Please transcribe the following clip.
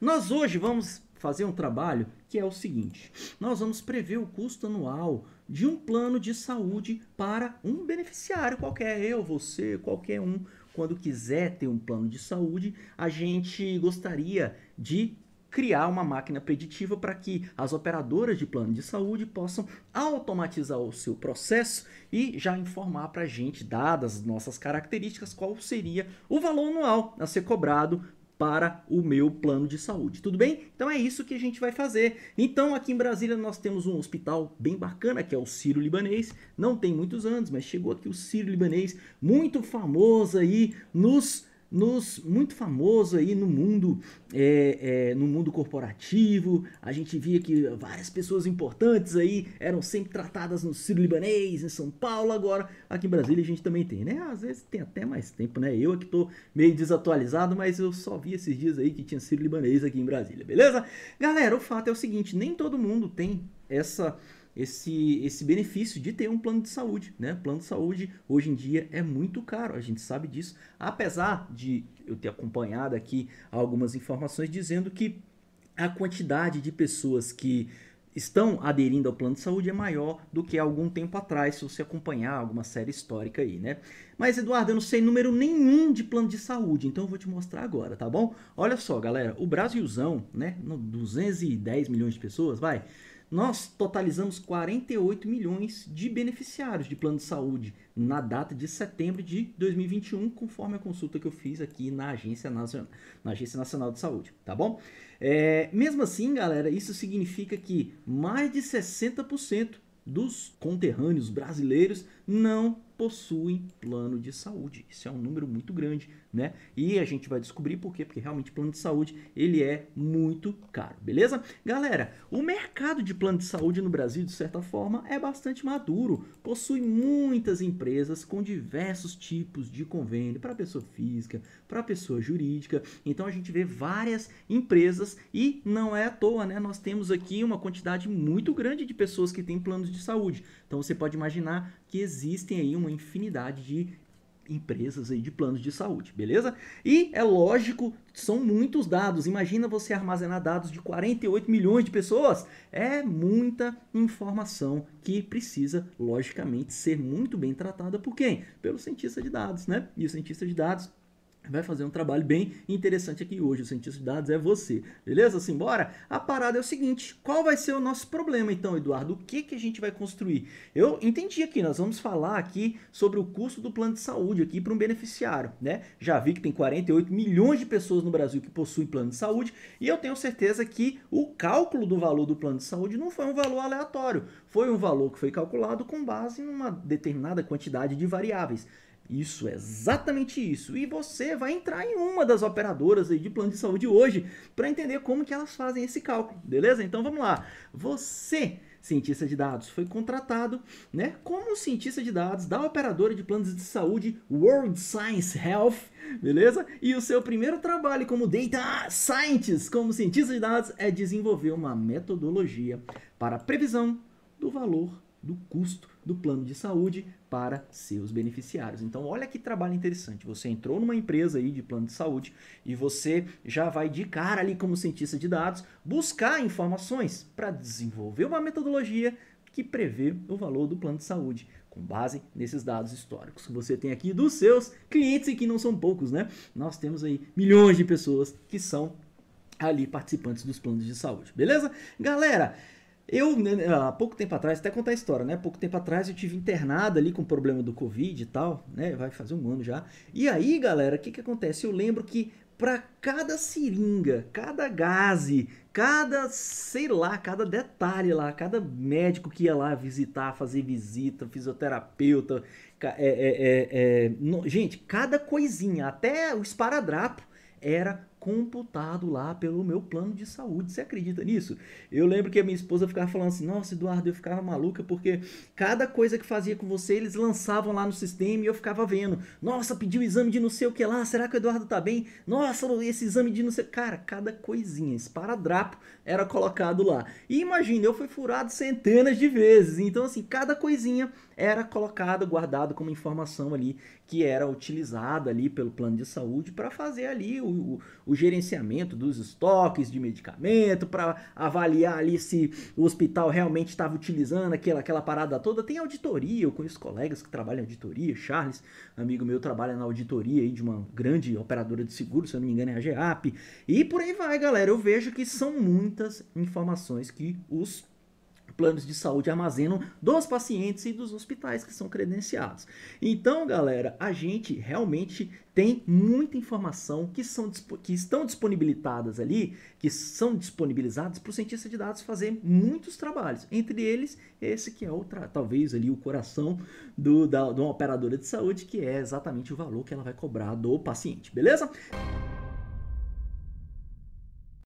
Nós hoje vamos fazer um trabalho que é o seguinte: nós vamos prever o custo anual de um plano de saúde para um beneficiário qualquer, eu, você, qualquer um. Quando quiser ter um plano de saúde, a gente gostaria de criar uma máquina preditiva para que as operadoras de plano de saúde possam automatizar o seu processo e já informar para a gente, dadas nossas características, qual seria o valor anual a ser cobrado para o meu plano de saúde. Tudo bem? Então é isso que a gente vai fazer. Então aqui em Brasília nós temos um hospital bem bacana que é o Ciro Libanês. Não tem muitos anos, mas chegou aqui o Ciro Libanês, muito famoso aí nos nos muito famoso aí no mundo é, é, no mundo corporativo a gente via que várias pessoas importantes aí eram sempre tratadas no Ciro Libanês em São Paulo agora aqui em Brasília a gente também tem né às vezes tem até mais tempo né eu aqui tô meio desatualizado mas eu só vi esses dias aí que tinha Ciro Libanês aqui em Brasília beleza galera o fato é o seguinte nem todo mundo tem essa esse, esse benefício de ter um plano de saúde, né? Plano de saúde hoje em dia é muito caro, a gente sabe disso, apesar de eu ter acompanhado aqui algumas informações dizendo que a quantidade de pessoas que estão aderindo ao plano de saúde é maior do que há algum tempo atrás, se você acompanhar alguma série histórica aí, né? Mas, Eduardo, eu não sei número nenhum de plano de saúde, então eu vou te mostrar agora, tá bom? Olha só, galera, o Brasilzão, né? 210 milhões de pessoas, vai nós totalizamos 48 milhões de beneficiários de plano de saúde na data de setembro de 2021, conforme a consulta que eu fiz aqui na Agência Nacional, na Agência Nacional de Saúde, tá bom? É, mesmo assim, galera, isso significa que mais de 60% dos conterrâneos brasileiros não possuem plano de saúde. Isso é um número muito grande né? E a gente vai descobrir por quê, porque realmente plano de saúde ele é muito caro, beleza? Galera, o mercado de plano de saúde no Brasil, de certa forma, é bastante maduro, possui muitas empresas com diversos tipos de convênio para pessoa física, para pessoa jurídica. Então a gente vê várias empresas e não é à toa, né? Nós temos aqui uma quantidade muito grande de pessoas que têm planos de saúde. Então você pode imaginar que existem aí uma infinidade de empresas aí de planos de saúde, beleza? E é lógico, são muitos dados. Imagina você armazenar dados de 48 milhões de pessoas. É muita informação que precisa, logicamente, ser muito bem tratada por quem? Pelo cientista de dados, né? E o cientista de dados vai fazer um trabalho bem interessante aqui hoje. O cientista de dados é você, beleza? Simbora? A parada é o seguinte, qual vai ser o nosso problema então, Eduardo? O que, que a gente vai construir? Eu entendi aqui, nós vamos falar aqui sobre o custo do plano de saúde aqui para um beneficiário, né? Já vi que tem 48 milhões de pessoas no Brasil que possuem plano de saúde e eu tenho certeza que o cálculo do valor do plano de saúde não foi um valor aleatório, foi um valor que foi calculado com base em uma determinada quantidade de variáveis. Isso, é exatamente isso. E você vai entrar em uma das operadoras de plano de saúde hoje para entender como que elas fazem esse cálculo, beleza? Então vamos lá. Você cientista de dados, foi contratado né, como cientista de dados da operadora de planos de saúde World Science Health, beleza? E o seu primeiro trabalho como Data Scientist, como cientista de dados, é desenvolver uma metodologia para a previsão do valor do custo do plano de saúde para seus beneficiários. Então, olha que trabalho interessante. Você entrou numa empresa aí de plano de saúde e você já vai de cara ali como cientista de dados buscar informações para desenvolver uma metodologia que prevê o valor do plano de saúde com base nesses dados históricos que você tem aqui dos seus clientes e que não são poucos, né? Nós temos aí milhões de pessoas que são ali participantes dos planos de saúde, beleza? Galera, eu, né, né, há pouco tempo atrás, até contar a história, né? Há pouco tempo atrás eu tive internado ali com problema do Covid e tal, né? Vai fazer um ano já. E aí, galera, o que que acontece? Eu lembro que para cada seringa, cada gase, cada, sei lá, cada detalhe lá, cada médico que ia lá visitar, fazer visita, fisioterapeuta, é, é, é, é gente, cada coisinha, até o esparadrapo era computado lá pelo meu plano de saúde. Você acredita nisso? Eu lembro que a minha esposa ficava falando assim: Nossa, Eduardo, eu ficava maluca porque cada coisa que fazia com você eles lançavam lá no sistema e eu ficava vendo. Nossa, pediu exame de não sei o que lá, será que o Eduardo tá bem? Nossa, esse exame de não sei. Cara, cada coisinha, esparadrapo era colocado lá. E imagina, eu fui furado centenas de vezes. Então, assim, cada coisinha era colocada, guardada como informação ali que era utilizada ali pelo plano de saúde para fazer ali o, o o gerenciamento dos estoques de medicamento, para avaliar ali se o hospital realmente estava utilizando aquela, aquela parada toda. Tem auditoria, eu conheço colegas que trabalham em auditoria, Charles, amigo meu, trabalha na auditoria aí de uma grande operadora de seguro, se eu não me engano é a GEAP, e por aí vai, galera. Eu vejo que são muitas informações que os planos de saúde armazenam dos pacientes e dos hospitais que são credenciados. Então, galera, a gente realmente tem muita informação que, são, que estão disponibilitadas ali, que são disponibilizadas para o cientista de dados fazer muitos trabalhos. Entre eles, esse que é outra, talvez ali o coração do, da, de uma operadora de saúde, que é exatamente o valor que ela vai cobrar do paciente, beleza?